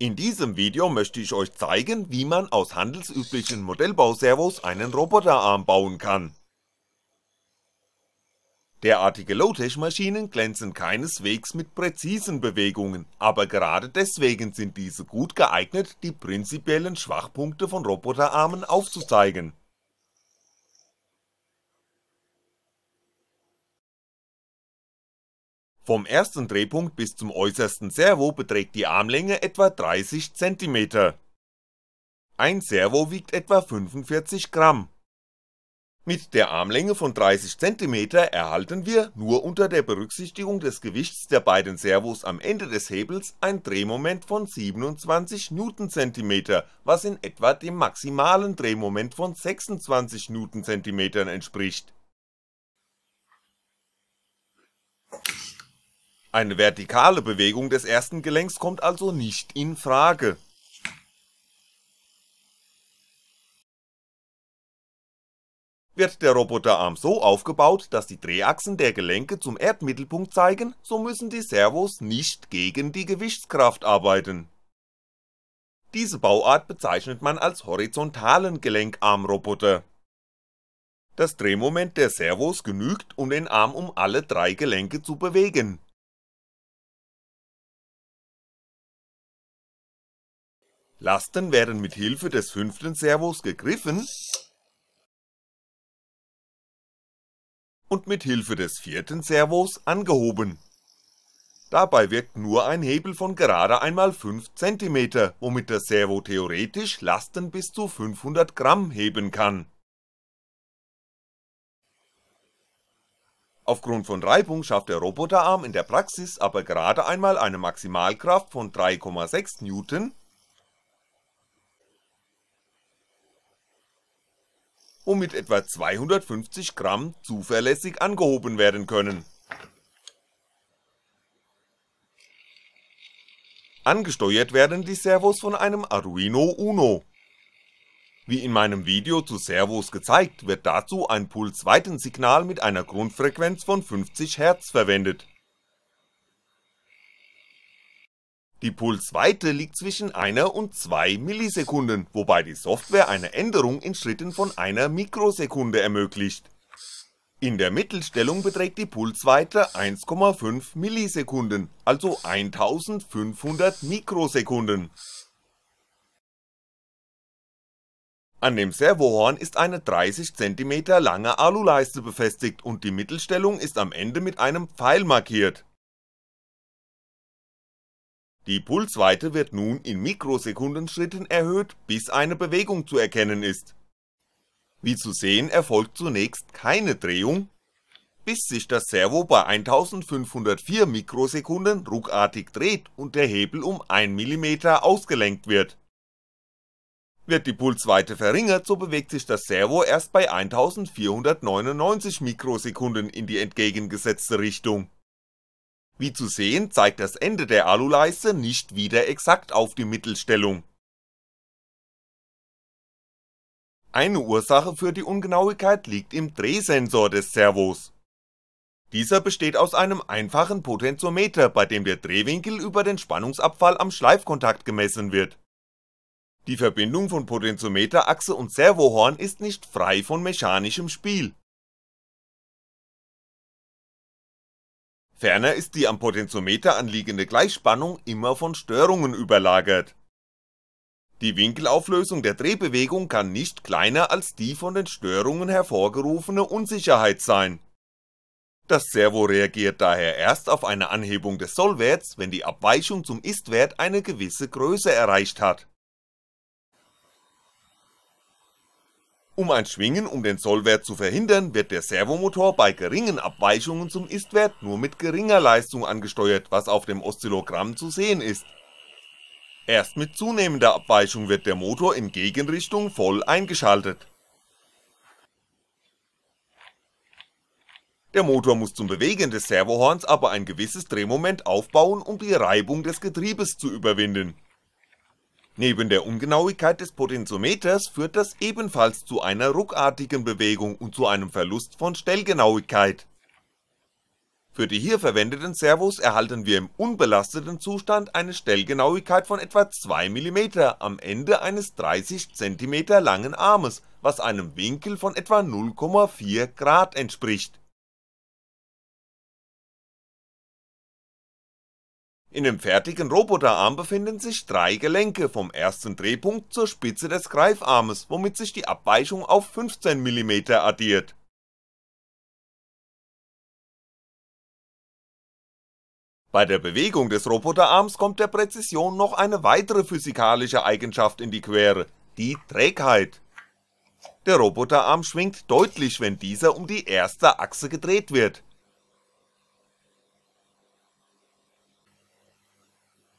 In diesem Video möchte ich euch zeigen, wie man aus handelsüblichen Modellbauservos einen Roboterarm bauen kann. Derartige Low-Tech-Maschinen glänzen keineswegs mit präzisen Bewegungen, aber gerade deswegen sind diese gut geeignet, die prinzipiellen Schwachpunkte von Roboterarmen aufzuzeigen Vom ersten Drehpunkt bis zum äußersten Servo beträgt die Armlänge etwa 30 cm. Ein Servo wiegt etwa 45 Gramm. Mit der Armlänge von 30 cm erhalten wir, nur unter der Berücksichtigung des Gewichts der beiden Servos am Ende des Hebels, ein Drehmoment von 27 Nm, was in etwa dem maximalen Drehmoment von 26 Nm entspricht Eine vertikale Bewegung des ersten Gelenks kommt also nicht in Frage. Wird der Roboterarm so aufgebaut, dass die Drehachsen der Gelenke zum Erdmittelpunkt zeigen, so müssen die Servos nicht gegen die Gewichtskraft arbeiten. Diese Bauart bezeichnet man als horizontalen Gelenkarmroboter. Das Drehmoment der Servos genügt, um den Arm um alle drei Gelenke zu bewegen. Lasten werden mit Hilfe des fünften Servos gegriffen und mit Hilfe des vierten Servos angehoben. Dabei wirkt nur ein Hebel von gerade einmal 5 cm, womit das Servo theoretisch Lasten bis zu 500 Gramm heben kann. Aufgrund von Reibung schafft der Roboterarm in der Praxis aber gerade einmal eine Maximalkraft von 3,6 Newton und mit etwa 250 Gramm zuverlässig angehoben werden können. Angesteuert werden die Servos von einem Arduino Uno. Wie in meinem Video zu Servos gezeigt, wird dazu ein Pulsweitensignal mit einer Grundfrequenz von 50 Hz verwendet Die Pulsweite liegt zwischen einer und zwei Millisekunden, wobei die Software eine Änderung in Schritten von einer Mikrosekunde ermöglicht. In der Mittelstellung beträgt die Pulsweite 1,5 Millisekunden, also 1500 Mikrosekunden. An dem Servohorn ist eine 30 cm lange Aluleiste befestigt und die Mittelstellung ist am Ende mit einem Pfeil markiert die Pulsweite wird nun in Mikrosekundenschritten erhöht, bis eine Bewegung zu erkennen ist. Wie zu sehen erfolgt zunächst keine Drehung, bis sich das Servo bei 1504 Mikrosekunden ruckartig dreht und der Hebel um 1mm ausgelenkt wird. Wird die Pulsweite verringert, so bewegt sich das Servo erst bei 1499 Mikrosekunden in die entgegengesetzte Richtung wie zu sehen, zeigt das Ende der Aluleiste nicht wieder exakt auf die Mittelstellung. Eine Ursache für die Ungenauigkeit liegt im Drehsensor des Servos. Dieser besteht aus einem einfachen Potentiometer, bei dem der Drehwinkel über den Spannungsabfall am Schleifkontakt gemessen wird. Die Verbindung von Potentiometerachse und Servohorn ist nicht frei von mechanischem Spiel Ferner ist die am Potentiometer anliegende Gleichspannung immer von Störungen überlagert. Die Winkelauflösung der Drehbewegung kann nicht kleiner als die von den Störungen hervorgerufene Unsicherheit sein. Das Servo reagiert daher erst auf eine Anhebung des Sollwerts, wenn die Abweichung zum Istwert eine gewisse Größe erreicht hat Um ein Schwingen um den Sollwert zu verhindern, wird der Servomotor bei geringen Abweichungen zum Istwert nur mit geringer Leistung angesteuert, was auf dem Oszillogramm zu sehen ist. Erst mit zunehmender Abweichung wird der Motor in Gegenrichtung voll eingeschaltet. Der Motor muss zum Bewegen des Servohorns aber ein gewisses Drehmoment aufbauen, um die Reibung des Getriebes zu überwinden Neben der Ungenauigkeit des Potentiometers führt das ebenfalls zu einer ruckartigen Bewegung und zu einem Verlust von Stellgenauigkeit. Für die hier verwendeten Servos erhalten wir im unbelasteten Zustand eine Stellgenauigkeit von etwa 2mm am Ende eines 30cm langen Armes, was einem Winkel von etwa 0,4 Grad entspricht In dem fertigen Roboterarm befinden sich drei Gelenke vom ersten Drehpunkt zur Spitze des Greifarmes, womit sich die Abweichung auf 15mm addiert. Bei der Bewegung des Roboterarms kommt der Präzision noch eine weitere physikalische Eigenschaft in die Quere, die Trägheit. Der Roboterarm schwingt deutlich, wenn dieser um die erste Achse gedreht wird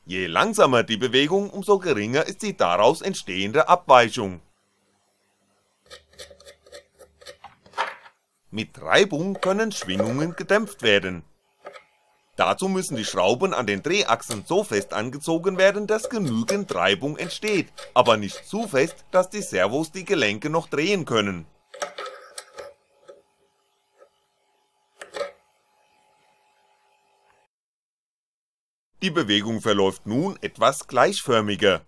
Je langsamer die Bewegung, umso geringer ist die daraus entstehende Abweichung. Mit Reibung können Schwingungen gedämpft werden. Dazu müssen die Schrauben an den Drehachsen so fest angezogen werden, dass genügend Reibung entsteht, aber nicht zu fest, dass die Servos die Gelenke noch drehen können die Bewegung verläuft nun etwas gleichförmiger.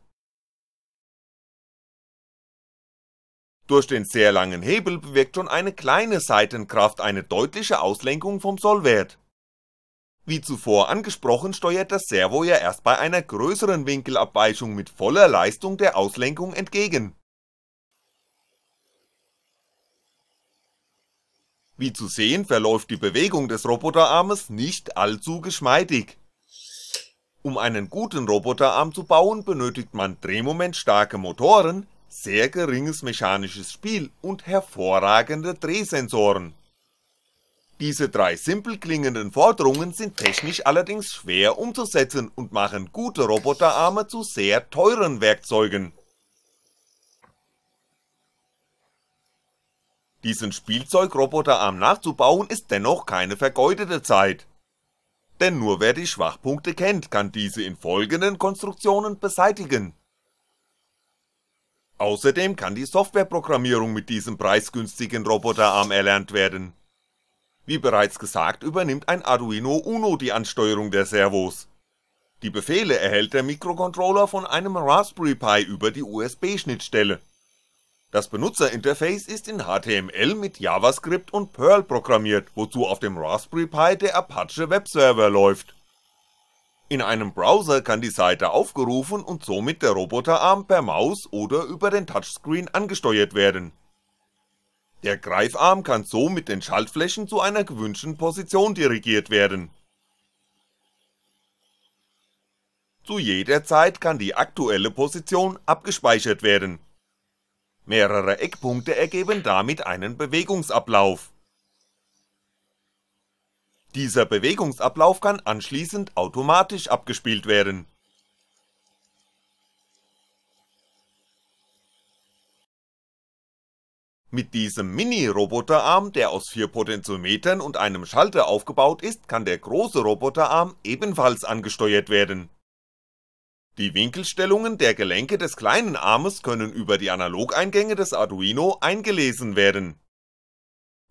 Durch den sehr langen Hebel bewirkt schon eine kleine Seitenkraft eine deutliche Auslenkung vom Sollwert. Wie zuvor angesprochen steuert das Servo ja erst bei einer größeren Winkelabweichung mit voller Leistung der Auslenkung entgegen. Wie zu sehen verläuft die Bewegung des Roboterarmes nicht allzu geschmeidig. Um einen guten Roboterarm zu bauen, benötigt man drehmomentstarke Motoren, sehr geringes mechanisches Spiel und hervorragende Drehsensoren. Diese drei simpel klingenden Forderungen sind technisch allerdings schwer umzusetzen und machen gute Roboterarme zu sehr teuren Werkzeugen. Diesen Spielzeugroboterarm nachzubauen ist dennoch keine vergeudete Zeit denn nur wer die Schwachpunkte kennt, kann diese in folgenden Konstruktionen beseitigen. Außerdem kann die Softwareprogrammierung mit diesem preisgünstigen Roboterarm erlernt werden. Wie bereits gesagt übernimmt ein Arduino Uno die Ansteuerung der Servos. Die Befehle erhält der Mikrocontroller von einem Raspberry Pi über die USB-Schnittstelle das Benutzerinterface ist in HTML mit JavaScript und Perl programmiert, wozu auf dem Raspberry Pi der Apache Webserver läuft. In einem Browser kann die Seite aufgerufen und somit der Roboterarm per Maus oder über den Touchscreen angesteuert werden. Der Greifarm kann so mit den Schaltflächen zu einer gewünschten Position dirigiert werden. Zu jeder Zeit kann die aktuelle Position abgespeichert werden Mehrere Eckpunkte ergeben damit einen Bewegungsablauf. Dieser Bewegungsablauf kann anschließend automatisch abgespielt werden. Mit diesem Mini-Roboterarm, der aus vier Potentiometern und einem Schalter aufgebaut ist, kann der große Roboterarm ebenfalls angesteuert werden die Winkelstellungen der Gelenke des kleinen Armes können über die Analogeingänge des Arduino eingelesen werden.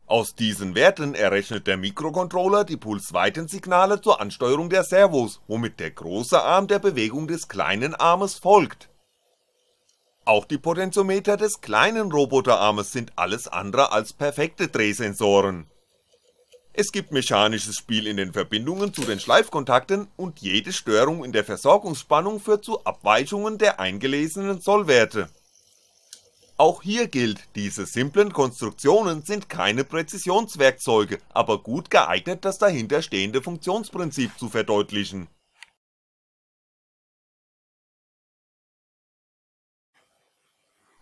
Aus diesen Werten errechnet der Mikrocontroller die Pulsweitensignale zur Ansteuerung der Servos, womit der große Arm der Bewegung des kleinen Armes folgt. Auch die Potentiometer des kleinen Roboterarmes sind alles andere als perfekte Drehsensoren es gibt mechanisches Spiel in den Verbindungen zu den Schleifkontakten und jede Störung in der Versorgungsspannung führt zu Abweichungen der eingelesenen Sollwerte. Auch hier gilt, diese simplen Konstruktionen sind keine Präzisionswerkzeuge, aber gut geeignet das dahinterstehende Funktionsprinzip zu verdeutlichen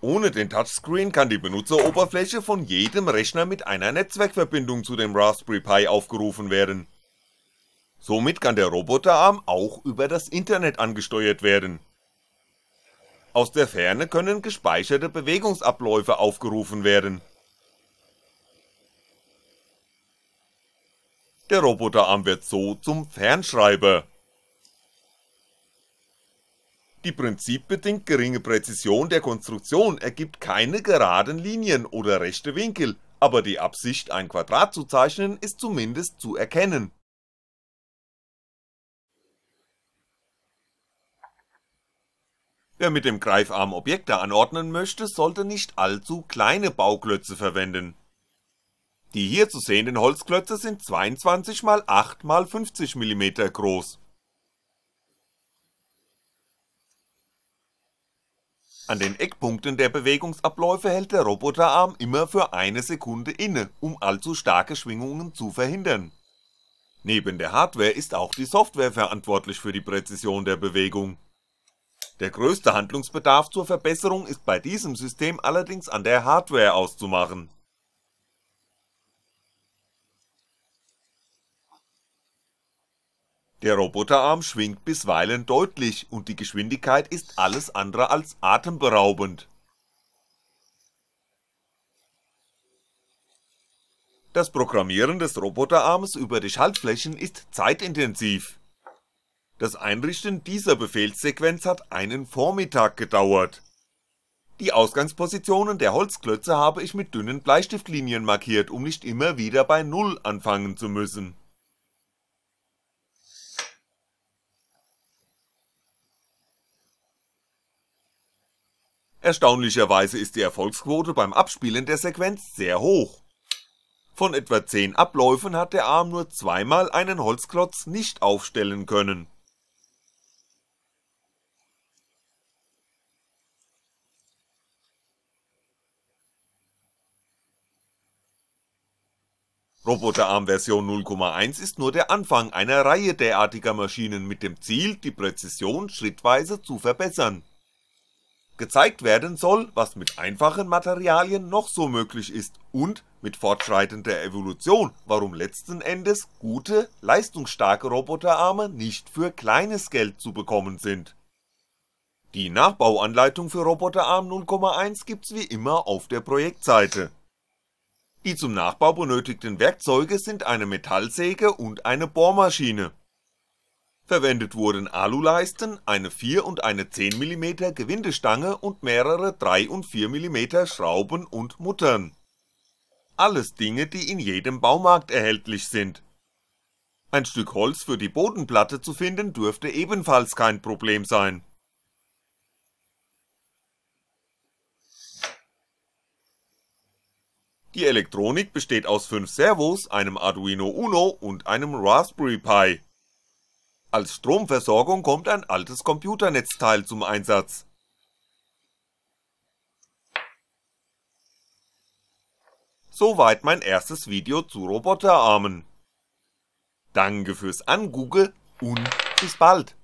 Ohne den Touchscreen kann die Benutzeroberfläche von jedem Rechner mit einer Netzwerkverbindung zu dem Raspberry Pi aufgerufen werden. Somit kann der Roboterarm auch über das Internet angesteuert werden. Aus der Ferne können gespeicherte Bewegungsabläufe aufgerufen werden. Der Roboterarm wird so zum Fernschreiber die prinzipbedingt geringe Präzision der Konstruktion ergibt keine geraden Linien oder rechte Winkel, aber die Absicht ein Quadrat zu zeichnen ist zumindest zu erkennen. Wer mit dem Greifarm Objekte anordnen möchte, sollte nicht allzu kleine Bauklötze verwenden. Die hier zu sehenden Holzklötze sind 22 x 8 x 50 mm groß An den Eckpunkten der Bewegungsabläufe hält der Roboterarm immer für eine Sekunde inne, um allzu starke Schwingungen zu verhindern. Neben der Hardware ist auch die Software verantwortlich für die Präzision der Bewegung. Der größte Handlungsbedarf zur Verbesserung ist bei diesem System allerdings an der Hardware auszumachen Der Roboterarm schwingt bisweilen deutlich und die Geschwindigkeit ist alles andere als atemberaubend. Das Programmieren des Roboterarms über die Schaltflächen ist zeitintensiv. Das Einrichten dieser Befehlssequenz hat einen Vormittag gedauert. Die Ausgangspositionen der Holzklötze habe ich mit dünnen Bleistiftlinien markiert, um nicht immer wieder bei Null anfangen zu müssen Erstaunlicherweise ist die Erfolgsquote beim Abspielen der Sequenz sehr hoch. Von etwa 10 Abläufen hat der Arm nur zweimal einen Holzklotz nicht aufstellen können. Roboterarm Version 0.1 ist nur der Anfang einer Reihe derartiger Maschinen mit dem Ziel, die Präzision schrittweise zu verbessern gezeigt werden soll, was mit einfachen Materialien noch so möglich ist und mit fortschreitender Evolution, warum letzten Endes gute, leistungsstarke Roboterarme nicht für kleines Geld zu bekommen sind. Die Nachbauanleitung für Roboterarm 0.1 gibt's wie immer auf der Projektseite. Die zum Nachbau benötigten Werkzeuge sind eine Metallsäge und eine Bohrmaschine Verwendet wurden Aluleisten, eine 4 und eine 10 mm Gewindestange und mehrere 3 und 4 mm Schrauben und Muttern. Alles Dinge, die in jedem Baumarkt erhältlich sind. Ein Stück Holz für die Bodenplatte zu finden dürfte ebenfalls kein Problem sein. Die Elektronik besteht aus 5 Servos, einem Arduino Uno und einem Raspberry Pi als Stromversorgung kommt ein altes Computernetzteil zum Einsatz. Soweit mein erstes Video zu Roboterarmen. Danke fürs Angugge und bis bald!